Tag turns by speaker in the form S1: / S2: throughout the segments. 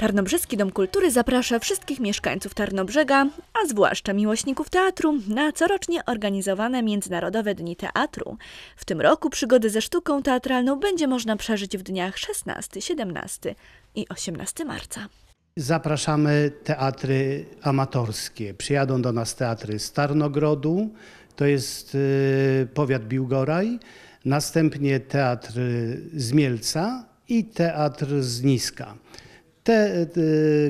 S1: Tarnobrzeski Dom Kultury zaprasza wszystkich mieszkańców Tarnobrzega, a zwłaszcza miłośników teatru, na corocznie organizowane Międzynarodowe Dni Teatru. W tym roku przygody ze sztuką teatralną będzie można przeżyć w dniach 16, 17 i 18 marca.
S2: Zapraszamy teatry amatorskie. Przyjadą do nas teatry z Tarnogrodu, to jest y, powiat Biłgoraj, następnie teatr z Mielca i teatr z Niska. Te e,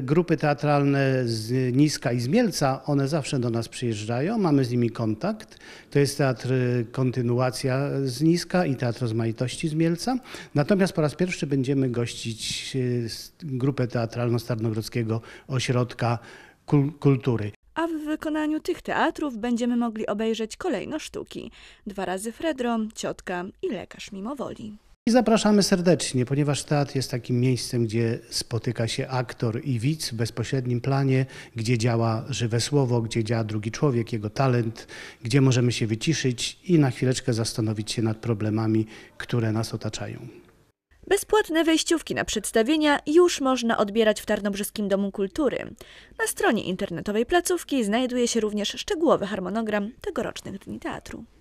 S2: grupy teatralne z Niska i z Mielca, one zawsze do nas przyjeżdżają, mamy z nimi kontakt. To jest teatr e, Kontynuacja z Niska i Teatr Rozmaitości z Mielca. Natomiast po raz pierwszy będziemy gościć e, grupę teatralną Starnogrodzkiego Ośrodka Kultury
S1: a w wykonaniu tych teatrów będziemy mogli obejrzeć kolejno sztuki. Dwa razy Fredro, Ciotka i Lekarz Mimowoli
S2: zapraszamy serdecznie, ponieważ teatr jest takim miejscem, gdzie spotyka się aktor i widz w bezpośrednim planie, gdzie działa żywe słowo, gdzie działa drugi człowiek, jego talent, gdzie możemy się wyciszyć i na chwileczkę zastanowić się nad problemami, które nas otaczają.
S1: Bezpłatne wejściówki na przedstawienia już można odbierać w Tarnobrzyskim Domu Kultury. Na stronie internetowej placówki znajduje się również szczegółowy harmonogram
S3: tegorocznych dni teatru.